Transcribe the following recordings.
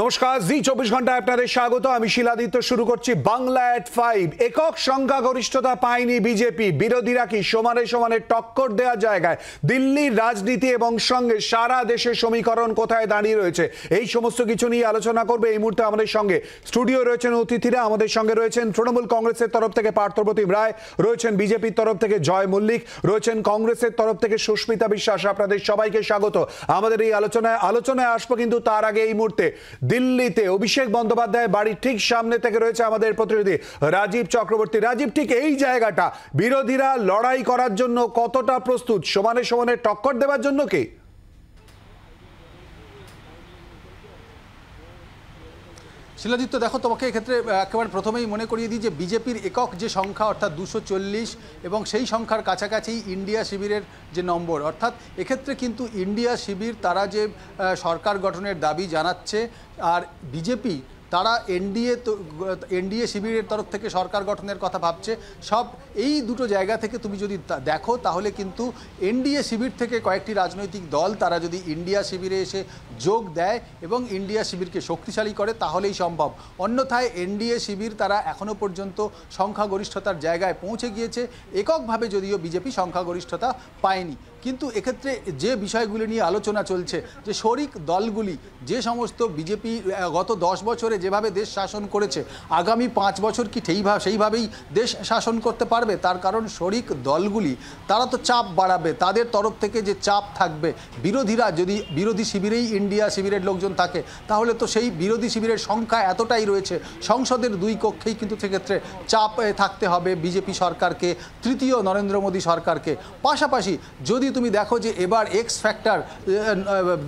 নমস্কার জি চব্বিশ ঘন্টায় আপনাদের স্বাগত আমি শিলাদিত্য শুরু করছি বাংলা এট ফাইভ একক সংখ্যাগরিষ্ঠতা পায়নি বিজেপি বিরোধীরা কি সমানে সমানে টক্কর দেওয়া জায়গায় দিল্লির রাজনীতি এবং সঙ্গে সারা দেশের সমীকরণ কোথায় দাঁড়িয়ে রয়েছে এই সমস্ত কিছু নিয়ে আলোচনা করবে এই মুহূর্তে আমাদের সঙ্গে স্টুডিও রয়েছেন অতিথিরা আমাদের সঙ্গে রয়েছেন তৃণমূল কংগ্রেসের তরফ থেকে পার্থপ্রতিম রায় রয়েছেন বিজেপির তরফ থেকে জয় মল্লিক রয়েছেন কংগ্রেসের তরফ থেকে সুস্মিতা বিশ্বাস আপনাদের সবাইকে স্বাগত আমাদের এই আলোচনায় আলোচনায় আসবো কিন্তু তার আগে এই মুহূর্তে দিল্লিতে অভিষেক বন্দ্যোপাধ্যায় বাড়ির ঠিক সামনে থেকে রয়েছে আমাদের প্রতিনিধি রাজীব চক্রবর্তী রাজীব ঠিক এই জায়গাটা বিরোধীরা লড়াই করার জন্য কতটা প্রস্তুত সমানে সমানে টক্কর দেওয়ার জন্য কি শিলাদিত্য দেখো তোমাকে এক্ষেত্রে একেবারে প্রথমেই মনে করিয়ে দিই যে বিজেপির একক যে সংখ্যা অর্থাৎ দুশো এবং সেই সংখ্যার কাছাকাছি ইন্ডিয়া শিবিরের যে নম্বর অর্থাৎ এক্ষেত্রে কিন্তু ইন্ডিয়া শিবির তারা যে সরকার গঠনের দাবি জানাচ্ছে আর বিজেপি তারা এনডিএ এনডিএ শিবিরের তরফ থেকে সরকার গঠনের কথা ভাবছে সব এই দুটো জায়গা থেকে তুমি যদি দেখো তাহলে কিন্তু এনডিএ শিবির থেকে কয়েকটি রাজনৈতিক দল তারা যদি ইন্ডিয়া শিবিরে এসে যোগ দেয় এবং ইন্ডিয়া শিবিরকে শক্তিশালী করে তাহলেই সম্ভব অন্যথায় এনডিএ শিবির তারা এখনও পর্যন্ত সংখ্যাগরিষ্ঠতার জায়গায় পৌঁছে গিয়েছে এককভাবে যদিও বিজেপি সংখ্যাগরিষ্ঠতা পায়নি কিন্তু এক্ষেত্রে যে বিষয়গুলি নিয়ে আলোচনা চলছে যে শরিক দলগুলি যে সমস্ত বিজেপি গত দশ বছরে যেভাবে দেশ শাসন করেছে আগামী পাঁচ বছর কি সেইভাবে সেইভাবেই দেশ শাসন করতে পারবে তার কারণ শরিক দলগুলি তারা তো চাপ বাড়াবে তাদের তরফ থেকে যে চাপ থাকবে বিরোধীরা যদি বিরোধী শিবিরেই ইন্ডিয়া ইন্ডিয়া শিবিরের লোকজন থাকে তাহলে তো সেই বিরোধী শিবিরের সংখ্যা এতটাই রয়েছে সংসদের দুই কক্ষেই কিন্তু সেক্ষেত্রে চাপ থাকতে হবে বিজেপি সরকারকে তৃতীয় নরেন্দ্র মোদী সরকারকে পাশাপাশি যদি তুমি দেখো যে এবার এক্স ফ্যাক্টর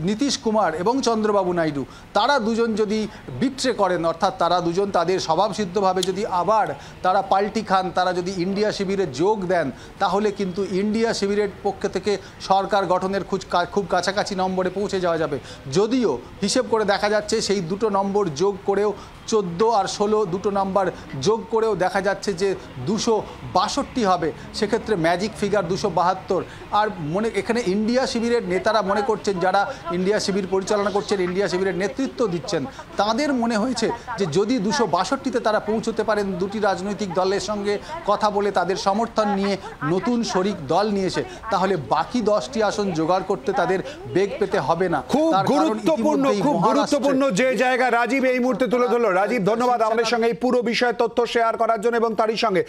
নীতিশ কুমার এবং চন্দ্রবাবু নাইডু তারা দুজন যদি বিট্রে করেন অর্থাৎ তারা দুজন তাদের স্বভাবসিদ্ধভাবে যদি আবার তারা পাল্টি খান তারা যদি ইন্ডিয়া শিবিরে যোগ দেন তাহলে কিন্তু ইন্ডিয়া শিবিরের পক্ষে থেকে সরকার গঠনের খুব খুব কাছাকাছি নম্বরে পৌঁছে যাওয়া যাবে যদিও হিসেব করে দেখা যাচ্ছে সেই দুটো নম্বর যোগ করেও চোদ্দ আর ষোলো দুটো নাম্বার যোগ করেও দেখা যাচ্ছে যে দুশো বাষট্টি হবে সেক্ষেত্রে ম্যাজিক ফিগার দুশো বাহাত্তর আর মনে এখানে ইন্ডিয়া শিবিরের নেতারা মনে করছেন যারা ইন্ডিয়া শিবির পরিচালনা করছেন ইন্ডিয়া শিবিরের নেতৃত্ব দিচ্ছেন তাদের মনে হয়েছে যে যদি দুশো বাষট্টিতে তারা পৌঁছতে পারেন দুটি রাজনৈতিক দলের সঙ্গে কথা বলে তাদের সমর্থন নিয়ে নতুন শরিক দল নিয়েছে তাহলে বাকি দশটি আসন জোগাড় করতে তাদের বেগ পেতে হবে না খুব গুরুত্বপূর্ণ খুব গুরুত্বপূর্ণ যে জায়গা রাজীব এই মুহূর্তে তুলে ধরলো রাজীব ধন্যবাদ আচ্ছা, আমাদের সঙ্গে এই পুরো বিষয়ে তথ্য শেয়ার করার জন্য এবং তারই সঙ্গে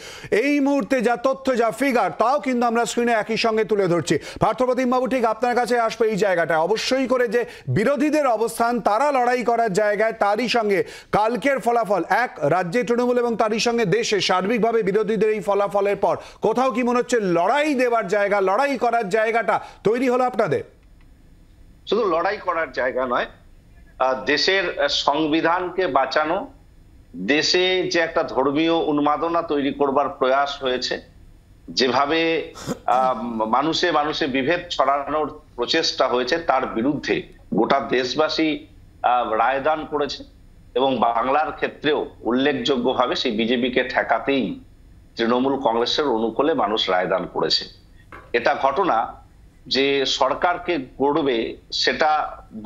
এই মুহূর্তে যা তথ্য যা ফিগার তাও কিন্তু আমরা স্ক্রিনে একই সঙ্গে তুলে ধরছি পার্থপ্রতিম বাবু ঠিক আপনার কাছে আসবে এই জায়গাটা অবশ্যই করে যে বিরোধীদের অবস্থান তারা লড়াই করার জায়গায় তারই সঙ্গে কালকের ফলাফল এক রাজ্যে তৃণমূল এবং তারই সঙ্গে দেশে সার্বিকভাবে বিরোধীদের এই ফলাফলের পর কোথাও কি মনে হচ্ছে লড়াই দেওয়ার জায়গা লড়াই করার জায়গাটা তৈরি হলো আপনাদের শুধু লড়াই করার জায়গা নয় দেশের সংবিধানকে বাঁচানো দেশে যে একটা ধর্মীয় উন্মাদনা তৈরি করবার প্রয়াস হয়েছে যেভাবে মানুষে মানুষে বিভেদ ছড়ানোর প্রচেষ্টা হয়েছে তার বিরুদ্ধে গোটা দেশবাসী রায়দান করেছে এবং বাংলার ক্ষেত্রেও উল্লেখযোগ্যভাবে সেই বিজেপিকে ঠেকাতেই তৃণমূল কংগ্রেসের অনুকূলে মানুষ রায়দান করেছে এটা ঘটনা যে সরকারকে গড়বে সেটা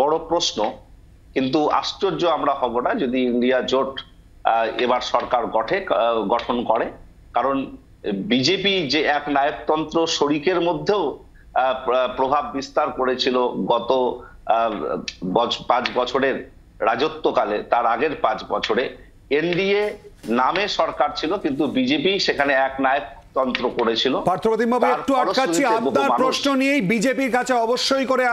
বড় প্রশ্ন কিন্তু আশ্চর্য আমরা হব না যদি ইন্ডিয়া জোট এবার সরকার গঠে গঠন করে কারণ বিজেপি যে এক নায়কতন্ত্র শরিকের মধ্যেও প্রভাব বিস্তার করেছিল গত পাঁচ বছরের রাজত্বকালে তার আগের পাঁচ বছরে এনডিএ নামে সরকার ছিল কিন্তু বিজেপি সেখানে এক নায়ক তন্ত্র করেছিল পার্থপ্রতিমবাবু একটু আটকাচ্ছি আপনার প্রশ্ন নিয়েই বিজেপির কাছে অবশ্যই করে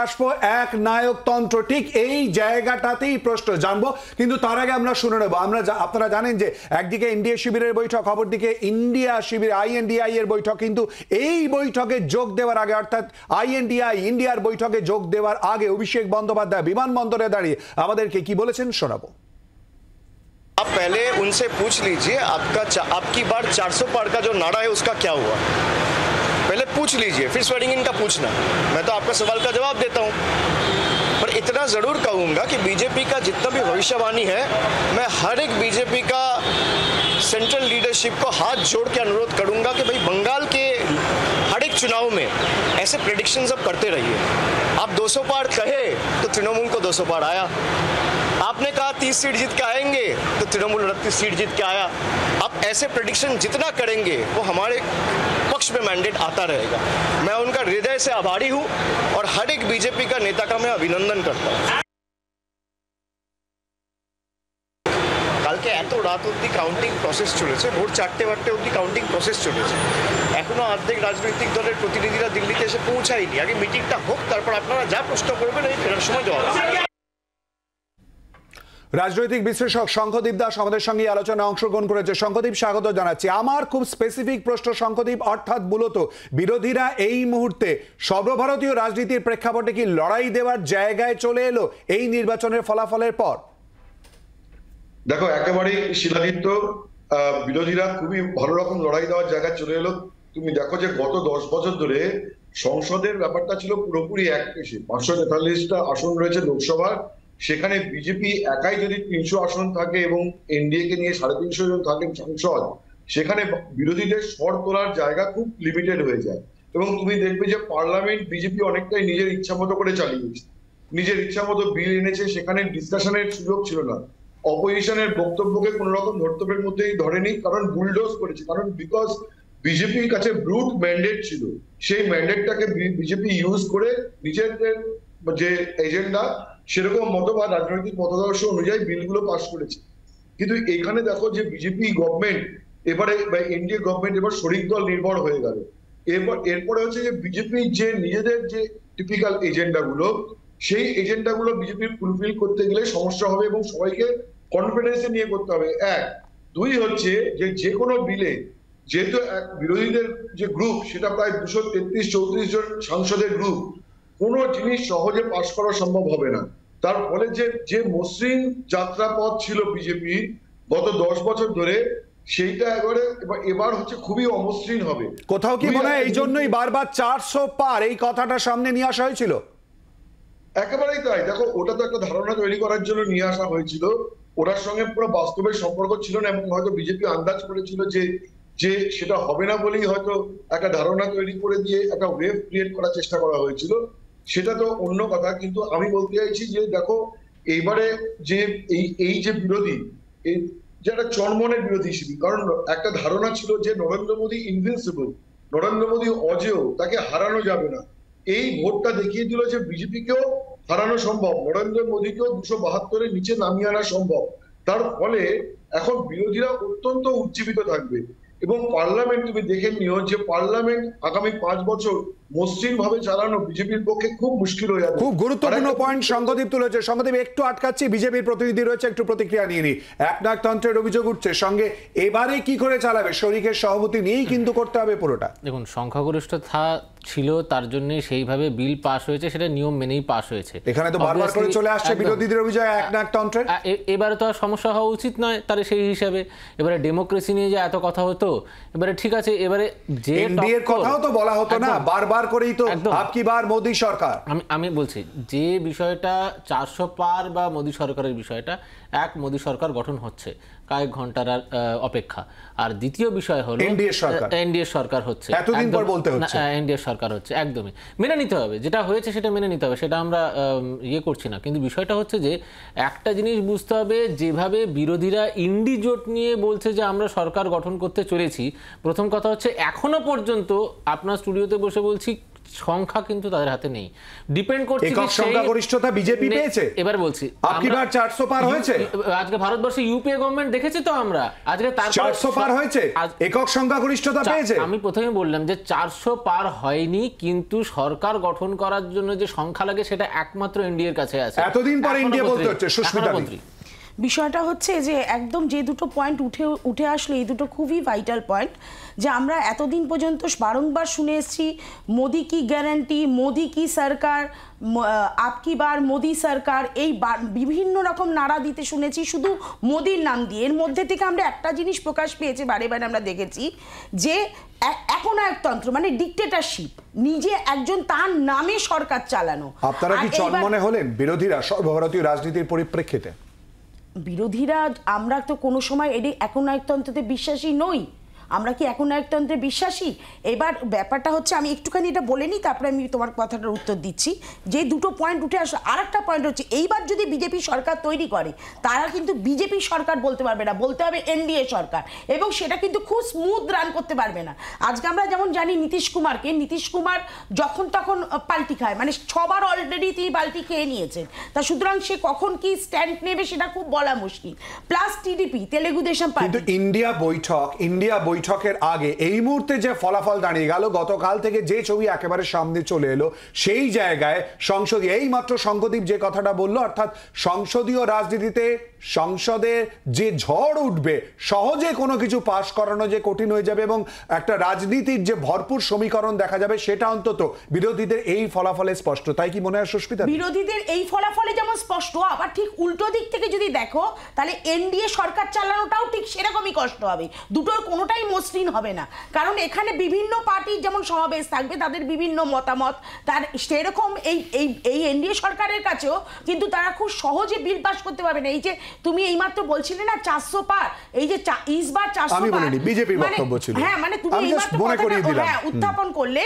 এক নায়ক তন্ত্র ঠিক এই জায়গাটাতেই প্রশ্ন কিন্তু তার আগে আমরা শুনে নেব আমরা আপনারা জানেন যে একদিকে ইন্ডিয়া শিবিরের বৈঠক অপরদিকে ইন্ডিয়া শিবির আইএনডিআই এর বৈঠক কিন্তু এই বৈঠকে যোগ দেওয়ার আগে অর্থাৎ আইএনডিআই ইন্ডিয়ার বৈঠকে যোগ দেওয়ার আগে অভিষেক বন্দ্যোপাধ্যায় বিমানবন্দরে দাঁড়িয়ে আমাদেরকে কি বলেছেন শোনাবো आप पहले उनसे पूछ लीजिए आपका आपकी बार 400 पार का जो नारा है उसका क्या हुआ पहले पूछ लीजिए फिर स्वेडिंग इनका पूछना मैं तो आपका सवाल का जवाब देता हूँ पर इतना ज़रूर कहूँगा कि बीजेपी का जितना भी भविष्यवाणी है मैं हर एक बीजेपी का सेंट्रल लीडरशिप को हाथ जोड़ के अनुरोध करूँगा कि भाई बंगाल के चुनाव में ऐसे प्रडिक्शन आप करते रहिए आप 200 पार कहे तो तृणमूल को 200 पार आया आपने कहा 30 सीट जीत के आएंगे तो तृणमूल उनतीस सीट जीत के आया आप ऐसे प्रडिक्शन जितना करेंगे वो हमारे पक्ष में मैंडेट आता रहेगा मैं उनका हृदय से आभारी हूँ और हर एक बीजेपी का नेता का मैं अभिनंदन करता हूँ আজকে এত রাত অব্দি কাউন্টিং প্রসেস চলেছে ভোর চারটে বারটে অব্দি কাউন্টিং প্রসেস চলেছে এখনও অর্ধেক রাজনৈতিক দলের প্রতিনিধিরা দিল্লিতে এসে পৌঁছায়নি আগে মিটিংটা হোক তারপর আপনারা যা প্রশ্ন করবেন এই ফেরার সময় জবাব রাজনৈতিক বিশ্লেষক শঙ্খদীপ দাস আমাদের সঙ্গে আলোচনায় অংশগ্রহণ করেছে শঙ্খদীপ স্বাগত জানাচ্ছি আমার খুব স্পেসিফিক প্রশ্ন শঙ্খদীপ অর্থাৎ মূলত বিরোধীরা এই মুহূর্তে সর্বভারতীয় রাজনীতির প্রেক্ষাপটে কি লড়াই দেওয়ার জায়গায় চলে এলো এই নির্বাচনের ফলাফলের পর দেখো একেবারেই শিলাদিত্য বিরোধীরা খুবই ভালো রকম লড়াই দেওয়ার জায়গায় চলে এলো তুমি দেখো যে গত দশ বছর ধরে সংসদের ব্যাপারটা ছিল পুরোপুরি এক পেশে পাঁচশো তেতাল্লিশটা আসন রয়েছে লোকসভার সেখানে বিজেপি একাই যদি তিনশো আসন থাকে এবং এনডিএ কে নিয়ে সাড়ে তিনশো জন থাকেন সংসদ সেখানে বিরোধীদের স্বর তোলার জায়গা খুব লিমিটেড হয়ে যায় এবং তুমি দেখবে যে পার্লামেন্ট বিজেপি অনেকটাই নিজের ইচ্ছা মতো করে চালিয়েছে নিজের ইচ্ছা মতো বিল এনেছে সেখানে ডিসকাশনের সুযোগ ছিল না অপোজিশনের বক্তব্যকে কোন রকম ধর্তব্যের মধ্যেই ধরেনি কারণ বুলডোজ করেছে কারণ বিকজ বিজেপির কাছে ব্রুট ম্যান্ডেট ছিল সেই ম্যান্ডেটটাকে বিজেপি ইউজ করে নিজেদের যে এজেন্ডা সেরকম মত বা রাজনৈতিক মতাদর্শ অনুযায়ী বিলগুলো পাশ করেছে কিন্তু এখানে দেখো যে বিজেপি গভর্নমেন্ট এবারে বা এনডিএ গভর্নমেন্ট এবার শরিক দল নির্ভর হয়ে গেল এরপর এরপরে হচ্ছে যে বিজেপি যে নিজেদের যে টিপিক্যাল এজেন্ডাগুলো সেই এজেন্ডাগুলো বিজেপি বিজেপির ফুলফিল করতে গেলে সমস্যা হবে এবং সবাইকে কনফিডেন্সে নিয়ে করতে হবে এক দুই হচ্ছে যে যে কোনো বিলে যেহেতু বিরোধীদের যে গ্রুপ সেটা প্রায় দুশো তেত্রিশ চৌত্রিশ জন সাংসদের গ্রুপ কোনো জিনিস সহজে পাশ করা সম্ভব হবে না তার ফলে যে যে মসৃণ যাত্রাপথ ছিল বিজেপি গত দশ বছর ধরে সেইটা একবারে এবার হচ্ছে খুবই অমসৃণ হবে কোথাও কি মনে হয় এই জন্যই বারবার চারশো পার এই কথাটা সামনে নিয়ে আসা হয়েছিল একেবারেই তাই দেখো ওটা তো একটা ধারণা তৈরি করার জন্য নিয়ে আসা হয়েছিল ওনার সঙ্গে পুরো বাস্তবের সম্পর্ক ছিল না এবং হয়তো বিজেপি আন্দাজ করেছিল যে যে সেটা হবে না বলেই হয়তো একটা ধারণা তৈরি করে দিয়ে একটা ওয়েব ক্রিয়েট করার চেষ্টা করা হয়েছিল সেটা তো অন্য কথা কিন্তু আমি বলতে চাইছি যে দেখো এইবারে যে এই এই যে বিরোধী এই যে একটা চরমনের বিরোধী হিসেবে কারণ একটা ধারণা ছিল যে নরেন্দ্র মোদী ইনভিনসিবল নরেন্দ্র মোদী অজেয় তাকে হারানো যাবে না এই ভোটটা দেখিয়ে দিল যে বিজেপিকেও হারানো সম্ভব নরেন্দ্র মোদীকেও দুশো বাহাত্তরের নিচে নামিয়ে আনা সম্ভব তার ফলে এখন বিরোধীরা অত্যন্ত উজ্জীবিত থাকবে এবং পার্লামেন্ট তুমি দেখে নিও যে পার্লামেন্ট আগামী পাঁচ বছর মসৃণ ভাবে চালানো বিজেপির পক্ষে খুব মুশকিল হয়ে যাবে খুব গুরুত্বপূর্ণ পয়েন্ট সংঘদীপ তুলেছে সংঘদীপ একটু আটকাচ্ছি বিজেপির প্রতিনিধি রয়েছে একটু প্রতিক্রিয়া নিয়ে নি এক নাকতন্ত্রের অভিযোগ উঠছে সঙ্গে এবারে কি করে চালাবে শরিকের সভাপতি নিয়েই কিন্তু করতে হবে পুরোটা দেখুন সংখ্যাগরিষ্ঠতা ছিল তার জন্য সেইভাবে বিল পাস হয়েছে সেটা নিয়ম মেনেই পাস হয়েছে এখানে তো বারবার করে চলে আসছে বিরোধীদের অভিযোগ এক এক তন্ত্রে এবারে তো আর সমস্যা হওয়া উচিত নয় তার সেই হিসাবে এবারে ডেমোক্রেসি নিয়ে যে এত কথা হতো এবারে ঠিক আছে এবারে যে এনডিএর কথাও তো বলা হতো না বারবার করেই তো আপকি বার মোদি সরকার আমি আমি বলছি যে বিষয়টা চারশো পার বা মোদি সরকারের বিষয়টা এক মোদি সরকার গঠন হচ্ছে কয়েক ঘন্টার অপেক্ষা আর দ্বিতীয় বিষয় হলো এনডিএ সরকার এনডিএ সরকার হচ্ছে এতদিন পর বলতে হচ্ছে এনডিএ সরকার দরকার হচ্ছে একদমই মেনে নিতে হবে যেটা হয়েছে সেটা মেনে নিতে হবে সেটা আমরা ইয়ে করছি না কিন্তু বিষয়টা হচ্ছে যে একটা জিনিস বুঝতে হবে যেভাবে বিরোধীরা ইন্ডিজোট নিয়ে বলছে যে আমরা সরকার গঠন করতে চলেছি প্রথম কথা হচ্ছে এখনও পর্যন্ত আপনার স্টুডিওতে বসে বলছি সংখ্যা কিন্তু তাদের হাতে নেই ডিপেন্ড করছে একক সংখ্যা গরিষ্ঠতা বিজেপি পেয়েছে এবার বলছি আপনি বার 400 পার হয়েছে আজকে ভারতবর্ষে ইউপিএ गवर्नमेंट দেখেছে তো আমরা আজকে তার 400 পার হয়েছে একক সংখ্যা গরিষ্ঠতা পেয়েছে আমি প্রথমে বললাম যে 400 পার হয়নি কিন্তু সরকার গঠন করার জন্য যে সংখ্যা লাগে সেটা একমাত্র ইন্ডিয়ার কাছে আছে এতদিন পরে ইন্ডিয়া বলতে হচ্ছে সুস্মিতা মন্ত্রী বিষয়টা হচ্ছে যে একদম যে দুটো পয়েন্ট উঠে উঠে আসলো এই দুটো খুবই ভাইটাল পয়েন্ট যে আমরা এতদিন পর্যন্ত বারংবার শুনে এসেছি মোদি কি গ্যারান্টি মোদি কি সরকার আপকি বার মোদি সরকার এই বিভিন্ন রকম নাড়া দিতে শুনেছি শুধু মোদির নাম দিয়ে এর মধ্যে থেকে আমরা একটা জিনিস প্রকাশ পেয়েছে বারে বারে আমরা দেখেছি যে এখন একতন্ত্র মানে ডিকটেটারশিপ নিজে একজন তার নামে সরকার চালানো আপনারা কি মনে হলেন বিরোধীরা সর্বভারতীয় রাজনীতির পরিপ্রেক্ষিতে বিরোধীরা আমরা তো কোনো সময় এটি এখন বিশ্বাসী নই আমরা কি এখন একতন্ত্রে বিশ্বাসী এবার ব্যাপারটা হচ্ছে আমি একটুখানি এটা বলে নিই তারপরে আমি তোমার কথাটার উত্তর দিচ্ছি যে দুটো পয়েন্ট উঠে আসো আর একটা পয়েন্ট হচ্ছে এইবার যদি বিজেপি সরকার তৈরি করে তারা কিন্তু বিজেপি সরকার বলতে পারবে না বলতে হবে এনডিএ সরকার এবং সেটা কিন্তু খুব স্মুথ রান করতে পারবে না আজকে আমরা যেমন জানি নীতিশ কুমারকে নীতিশ কুমার যখন তখন পাল্টি খায় মানে ছবার অলরেডি তিনি পাল্টি খেয়ে নিয়েছেন তা সুতরাং সে কখন কি স্ট্যান্ড নেবে সেটা খুব বলা মুশকিল plus TDP Telugu Desam party India বৈঠক ইন্ডিয়া বৈঠক বৈঠকের আগে এই মুহূর্তে যে ফলাফল দাঁড়িয়ে গেল গতকাল থেকে যে ছবি একেবারে সামনে চলে এলো সেই জায়গায় সংসদীয় এই মাত্র সংঘদীপ যে কথাটা বলল অর্থাৎ সংসদীয় রাজনীতিতে সংসদের যে ঝড় উঠবে সহজে কোনো কিছু পাশ করানো যে কঠিন হয়ে যাবে এবং একটা রাজনীতির যে ভরপুর সমীকরণ দেখা যাবে সেটা অন্তত বিরোধীদের এই ফলাফলে স্পষ্ট তাই কি মনে হয় সুস্মিতা বিরোধীদের এই ফলাফলে যেমন স্পষ্ট আবার ঠিক উল্টো দিক থেকে যদি দেখো তাহলে এনডিএ সরকার চালানোটাও ঠিক সেরকমই কষ্ট হবে দুটোর কোনোটাই মসৃণ হবে না কারণ এখানে বিভিন্ন পার্টির যেমন সমাবেশ থাকবে তাদের বিভিন্ন মতামত তার সেরকম এই এই এই এনডিএ সরকারের কাছেও কিন্তু তারা খুব সহজে বিল পাস করতে পারবে না এই যে তুমি এইমাত্র বলছিলে না চারশো পার এই যে ইসবার চারশো মানে হ্যাঁ মানে তুমি হ্যাঁ উত্থাপন করলে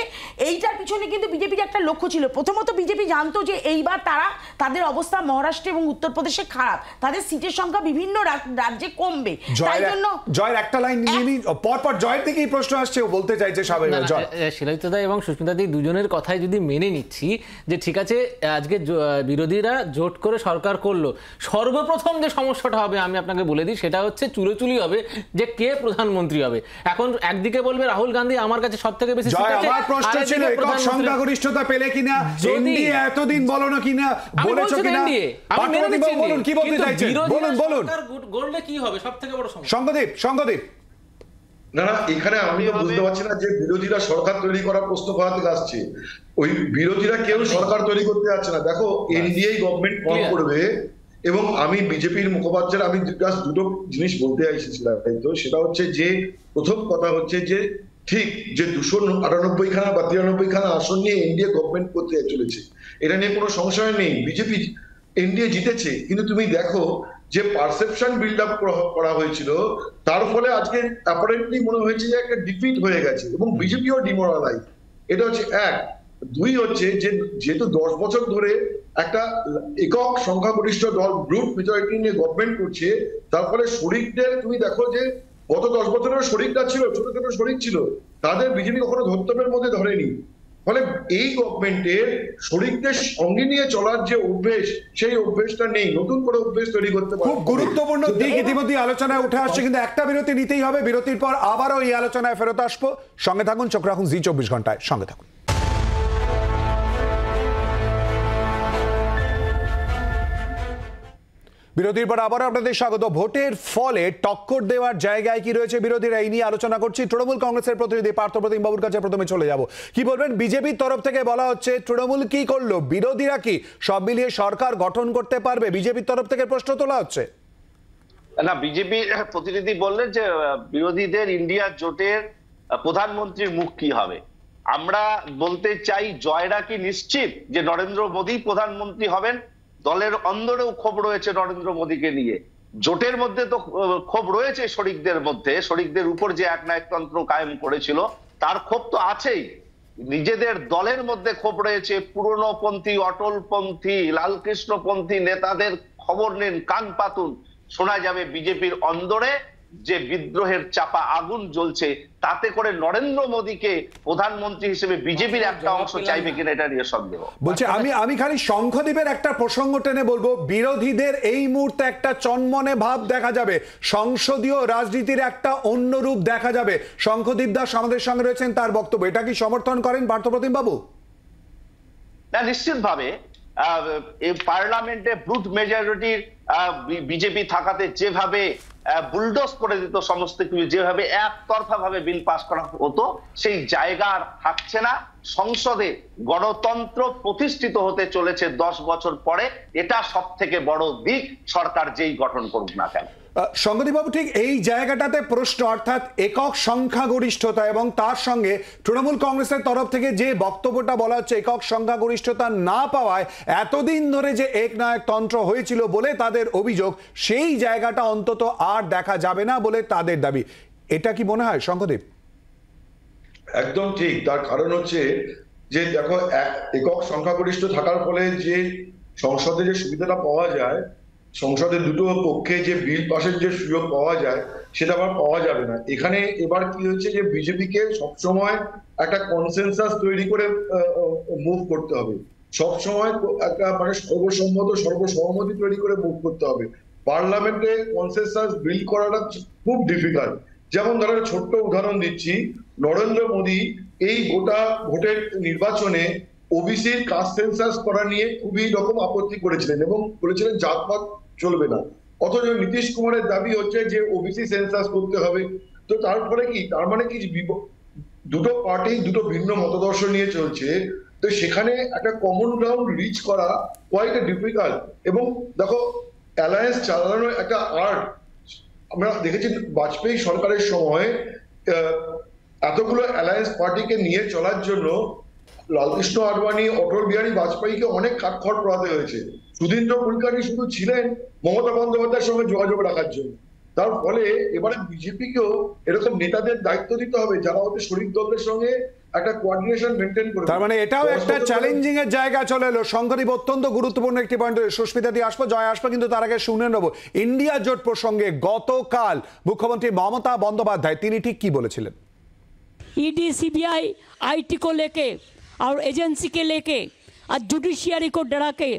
এইটার পিছনে কিন্তু বিজেপির একটা লক্ষ্য ছিল প্রথমত বিজেপি জানতো যে এইবার তারা তাদের অবস্থা মহারাষ্ট্র এবং উত্তরপ্রদেশে খারাপ তাদের সিটের সংখ্যা বিভিন্ন রাজ্যে কমবে তাই জন্য জয়ের একটা লাইন নিয়ে পরপর জয়ের দিকেই প্রশ্ন আসছে ও বলতে চাইছে স্বাভাবিক জয় শিলাজিতদা এবং সুস্মিতা দি দুজনের কথাই যদি মেনে নিচ্ছি যে ঠিক আছে আজকে বিরোধীরা জোট করে সরকার করলো সর্বপ্রথম যে সমস্যাটা হবে আমি আপনাকে বলে দিই সেটা হচ্ছে চুলোচুলি হবে যে কে প্রধানমন্ত্রী হবে এখন একদিকে বলবে রাহুল গান্ধী আমার কাছে সব থেকে বেশি আমার প্রশ্ন ছিল একক সংখ্যাগরিষ্ঠতা পেলে কিনা এনডিএ এতদিন বলো না কিনা বলেছো কিনা আমি মেনে নিচ্ছি বলুন কি বলতে চাইছেন বলুন বলুন সরকার গড়লে কি হবে সবথেকে বড় সমস্যা সংগদীপ সংগদীপ না না এখানে আমিও বুঝতে পারছি না যে বিরোধীরা সরকার তৈরি করার প্রশ্ন করা আসছে ওই বিরোধীরা কেউ সরকার তৈরি করতে যাচ্ছে না দেখো এনডিএ গভর্নমেন্ট কম করবে এবং আমি বিজেপির মুখপাত্রের আমি দুটো জিনিস বলতে এসেছিলাম তো সেটা হচ্ছে যে প্রথম কথা হচ্ছে যে ঠিক যে দুশো আটানব্বই খানা বা তিরানব্বই খানা আসন নিয়ে এনডিএ গভর্নমেন্ট করতে চলেছে এটা নিয়ে কোনো সংশয় নেই বিজেপি এনডিএ জিতেছে কিন্তু তুমি দেখো যে পারসেপশন বিল্ড আপ করা হয়েছিল তার ফলে আজকে অ্যাপারেন্টলি মনে হয়েছে যে একটা ডিফিট হয়ে গেছে এবং বিজেপিও ডিমোরালাইজ এটা হচ্ছে এক দুই হচ্ছে যে যেহেতু দশ বছর ধরে একটা একক সংখ্যাগরিষ্ঠ দল গ্রুপ মেজরিটি নিয়ে গভর্নমেন্ট করছে তার ফলে শরিকদের তুমি দেখো যে গত দশ বছরের শরিকরা ছিল ছোট ছোট শরিক ছিল তাদের বিজেপি কখনো ধর্তব্যের মধ্যে ধরেনি ফলে এই গভর্নমেন্টের শরিকদের সঙ্গে নিয়ে চলার যে অভ্যেস সেই অভ্যেসটা নেই নতুন করে অভ্যেস তৈরি করতে খুব গুরুত্বপূর্ণ দিক ইতিমধ্যে আলোচনায় উঠে আসছে কিন্তু একটা বিরতি নিতেই হবে বিরতির পর আবারও এই আলোচনায় ফেরত আসবো সঙ্গে থাকুন চোখ রাখুন জি চব্বিশ ঘন্টায় সঙ্গে থাকুন বিরোধীর পর আবারও আপনাদের স্বাগত ভোটের ফলে টক্কর দেওয়ার জায়গায় কি রয়েছে বিরোধীরা এই নিয়ে আলোচনা করছি তৃণমূল কংগ্রেসের প্রতিনিধি পার্থ প্রতিম বাবুর কাছে প্রথমে চলে যাব কি বলবেন বিজেপির তরফ থেকে বলা হচ্ছে তৃণমূল কি করলো বিরোধীরা কি সব মিলিয়ে সরকার গঠন করতে পারবে বিজেপির তরফ থেকে প্রশ্ন তোলা হচ্ছে না বিজেপি প্রতিনিধি বললেন যে বিরোধীদের ইন্ডিয়া জোটের প্রধানমন্ত্রীর মুখ কি হবে আমরা বলতে চাই জয়রা কি নিশ্চিত যে নরেন্দ্র মোদী প্রধানমন্ত্রী হবেন দলের অন্দরেও ক্ষোভ রয়েছে নরেন্দ্র মোদীকে নিয়ে জোটের মধ্যে তো ক্ষোভ রয়েছে শরিকদের মধ্যে শরিকদের উপর যে এক নায়কতন্ত্র কায়েম করেছিল তার ক্ষোভ তো আছেই নিজেদের দলের মধ্যে ক্ষোভ রয়েছে পুরনোপন্থী অটলপন্থী লালকৃষ্ণপন্থী নেতাদের খবর নিন কান পাতুন শোনা যাবে বিজেপির অন্দরে যে বিদ্রোহের চাপা আগুন জ্বলছে তাতে করে নরেন্দ্র মোদীকে প্রধানমন্ত্রী হিসেবে বিজেপির একটা অংশ চাইবে কিনা এটা নিয়ে সন্দেহ বলছে আমি আমি খালি সংখ্যদীপের একটা প্রসঙ্গ টেনে বলবো বিরোধীদের এই মুহূর্তে একটা চন্মনে ভাব দেখা যাবে সংসদীয় রাজনীতির একটা অন্য রূপ দেখা যাবে শঙ্খদীপ দাস আমাদের সঙ্গে রয়েছেন তার বক্তব্য এটা কি সমর্থন করেন পার্থপ্রতিম বাবু না নিশ্চিতভাবে পার্লামেন্টে ব্রুট মেজরিটির বিজেপি থাকাতে যেভাবে বুলডোজ করে দিত সমস্ত কিছু যেভাবে একতরফা ভাবে বিল পাশ করা হতো সেই জায়গা আর থাকছে না সংসদে গণতন্ত্র প্রতিষ্ঠিত হতে চলেছে দশ বছর পরে এটা সব থেকে বড় দিক সরকার যেই গঠন করুক না কেন সঙ্গদীবাবু ঠিক এই জায়গাটাতে প্রশ্ন অর্থাৎ একক সংখ্যাগরিষ্ঠতা এবং তার সঙ্গে তৃণমূল কংগ্রেসের তরফ থেকে যে বক্তব্যটা বলা হচ্ছে একক সংখ্যাগরিষ্ঠতা না পাওয়ায় এতদিন ধরে যে তন্ত্র হয়েছিল বলে তাদের অভিযোগ সেই জায়গাটা অন্তত আর দেখা যাবে না বলে তাদের দাবি এটা কি মনে হয় শঙ্কদেব একদম ঠিক তার কারণ হচ্ছে যে দেখো একক সংখ্যাগরিষ্ঠ থাকার ফলে যে সংসদে যে সুবিধাটা পাওয়া যায় সংসদে দুটো পক্ষে যে বিল পাশের যে সুযোগ পাওয়া যায় সেটা আবার পাওয়া যাবে না এখানে এবার কি হয়েছে যে বিজেপিকে সবসময় একটা কনসেনসাস তৈরি করে মুভ করতে হবে সবসময় একটা মানে সর্বসম্মত সর্বসহমতি তৈরি করে মুভ করতে হবে পার্লামেন্টে কনসেনসাস বিল করাটা খুব ডিফিকাল্ট যেমন ধরো ছোট্ট উদাহরণ দিচ্ছি নরেন্দ্র মোদী এই গোটা ভোটের নির্বাচনে ওবিসির কাস্ট সেন্সাস করা নিয়ে খুবই রকম আপত্তি করেছিলেন এবং বলেছিলেন জাতপাত চলবে না অথচ নীতিশ কুমারের দাবি হচ্ছে যে ওবিসি সেন্সাস করতে হবে তো তারপরে কি তার মানে কি দুটো পার্টি দুটো ভিন্ন মতদর্শ নিয়ে চলছে তো সেখানে একটা কমন গ্রাউন্ড রিচ করা কোয়াইট ডিফিকাল্ট এবং দেখো অ্যালায়েন্স চালানোর একটা আর্ট আমরা দেখেছি বাজপেয়ী সরকারের সময় এতগুলো অ্যালায়েন্স পার্টিকে নিয়ে চলার জন্য লালকৃষ্ণ আডবাণী অটল বিহারী বাজপেয়ীকে অনেক কাঠখড় পড়াতে হয়েছে সুধীন্দ্র কুলকার্নি শুধু ছিলেন মমতা বন্দ্যোপাধ্যায়ের সঙ্গে যোগাযোগ রাখার জন্য তার ফলে এবারে বিজেপিকেও এরকম নেতাদের দায়িত্ব দিতে হবে যারা হচ্ছে শরিক দলদের সঙ্গে একটা কোঅর্ডিনেশন মেনটেন করে তার মানে এটাও একটা চ্যালেঞ্জিং এর জায়গা চলে এলো শঙ্করীপ অত্যন্ত গুরুত্বপূর্ণ একটি পয়েন্ট সুস্মিতা দিয়ে আসবো জয় আসবো কিন্তু তার আগে শুনে নেবো ইন্ডিয়া জোট প্রসঙ্গে গতকাল মুখ্যমন্ত্রী মমতা বন্দ্যোপাধ্যায় তিনি ঠিক কি বলেছিলেন ईडी सीबीआई आईटी को लेके और एजेंसी के लेके और जुडिशियरी को डरा के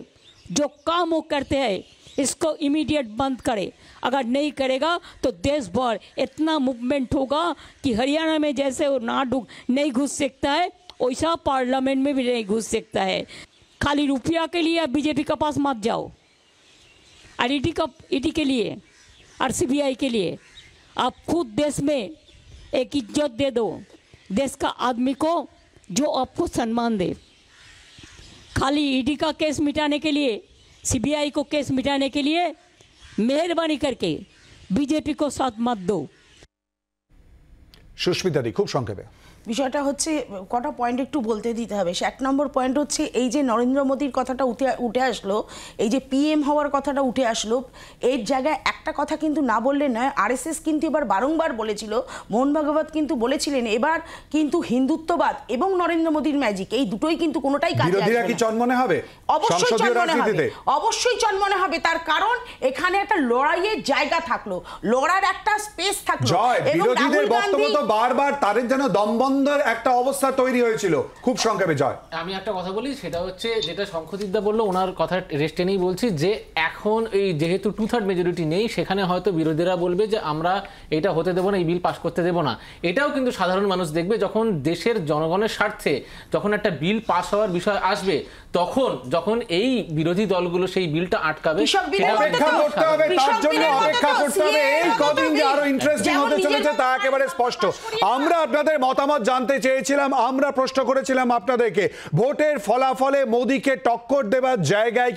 जो काम वो करते हैं इसको इमीडिएट बंद करे अगर नहीं करेगा तो देश भर इतना मूवमेंट होगा कि हरियाणा में जैसे वो ना नहीं घुस सकता है वैसा पार्लियामेंट में भी नहीं घुस सकता है खाली रुपया के लिए आप बीजेपी के पास मत जाओ और ईडी e का ईडी e के लिए और सीबीआई के लिए आप खुद देश में एक इज्जत दे दो देश का आदमी को जो आपको सम्मान दे खाली ईडी e का केस मिटाने के लिए सीबीआई को केस मिटाने के लिए मेहरबानी करके बीजेपी को साथ मत दो दी खूब संक्षेप বিষয়টা হচ্ছে কটা পয়েন্ট একটু বলতে দিতে হবে এক নম্বর পয়েন্ট হচ্ছে এই যে নরেন্দ্র মোদীর কথাটা উঠে উঠে আসলো এই যে পিএম হওয়ার কথাটা উঠে আসলো এর জায়গায় একটা কথা কিন্তু না বললে নয় আরএসএস কিন্তু এবার বারংবার বলেছিল মোহন ভাগবত কিন্তু বলেছিলেন এবার কিন্তু হিন্দুত্ববাদ এবং নরেন্দ্র মোদীর ম্যাজিক এই দুটোই কিন্তু কোনোটাই কাজে হবে অবশ্যই অবশ্যই চন্মনে হবে তার কারণ এখানে একটা লড়াইয়ের জায়গা থাকলো লড়ার একটা স্পেস থাকলো এবং রাহুল গান্ধী বারবার তাদের যেন দম্বন সুন্দর একটা অবস্থা তৈরি হয়েছিল খুব সংক্ষেপে জয় আমি একটা কথা বলি সেটা হচ্ছে যেটা শঙ্খজিৎদা বললো ওনার কথা রেস্টে নেই বলছি যে এখন এই যেহেতু টু থার্ড মেজরিটি নেই সেখানে হয়তো বিরোধীরা বলবে যে আমরা এটা হতে দেবো না এই বিল পাস করতে দেবো না এটাও কিন্তু সাধারণ মানুষ দেখবে যখন দেশের জনগণের স্বার্থে যখন একটা বিল পাস হওয়ার বিষয় আসবে তখন যখন এই বিরোধী দলগুলো সেই বিলটা আটকাবে জায়গায়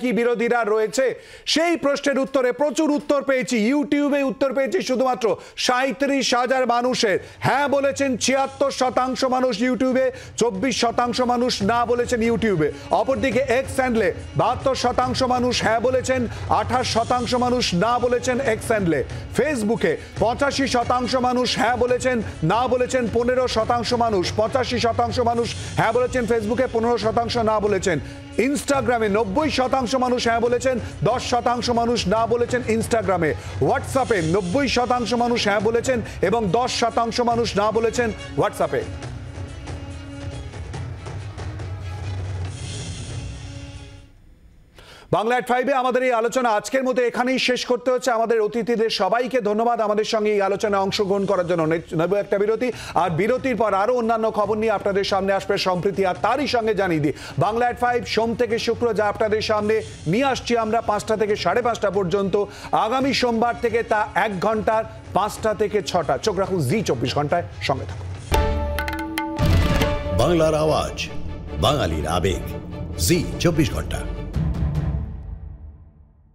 কি বিরোধীরা রয়েছে সেই প্রশ্নের উত্তরে প্রচুর উত্তর পেয়েছি ইউটিউবে উত্তর পেয়েছি শুধুমাত্র সাঁত্রিশ হাজার মানুষের হ্যাঁ বলেছেন ছিয়াত্তর শতাংশ মানুষ ইউটিউবে চব্বিশ শতাংশ মানুষ না বলেছেন ইউটিউবে অপর দিকে এক্স স্যান্ডলে বাহাত্তর শতাংশ মানুষ হ্যাঁ বলেছেন আঠাশ শতাংশ মানুষ না বলেছেন এক্স স্যান্ডলে ফেসবুকে পঁচাশি শতাংশ মানুষ হ্যাঁ বলেছেন না বলেছেন পনেরো শতাংশ মানুষ পঁচাশি শতাংশ মানুষ হ্যাঁ বলেছেন ফেসবুকে পনেরো শতাংশ না বলেছেন ইনস্টাগ্রামে নব্বই শতাংশ মানুষ হ্যাঁ বলেছেন দশ শতাংশ মানুষ না বলেছেন ইনস্টাগ্রামে হোয়াটসঅ্যাপে নব্বই শতাংশ মানুষ হ্যাঁ বলেছেন এবং দশ শতাংশ মানুষ না বলেছেন হোয়াটসঅ্যাপে বাংলা ফাইভে আমাদের এই আলোচনা আজকের মতো এখানেই শেষ করতে হচ্ছে আমাদের অতিথিদের সবাইকে ধন্যবাদ আমাদের সঙ্গে এই আলোচনায় অংশগ্রহণ করার জন্য নেব একটা বিরতি আর বিরতির পর আরও অন্যান্য খবর নিয়ে আপনাদের সামনে আসবে সম্প্রীতি আর তারই সঙ্গে জানিয়ে দিই বাংলা ফাইভ সোম থেকে শুক্র যা আপনাদের সামনে নিয়ে আসছি আমরা পাঁচটা থেকে সাড়ে পাঁচটা পর্যন্ত আগামী সোমবার থেকে তা এক ঘন্টার পাঁচটা থেকে ছটা চোখ রাখুন জি চব্বিশ ঘন্টায় সঙ্গে থাকুন বাংলার আওয়াজ বাঙালির আবেগ জি চব্বিশ ঘন্টা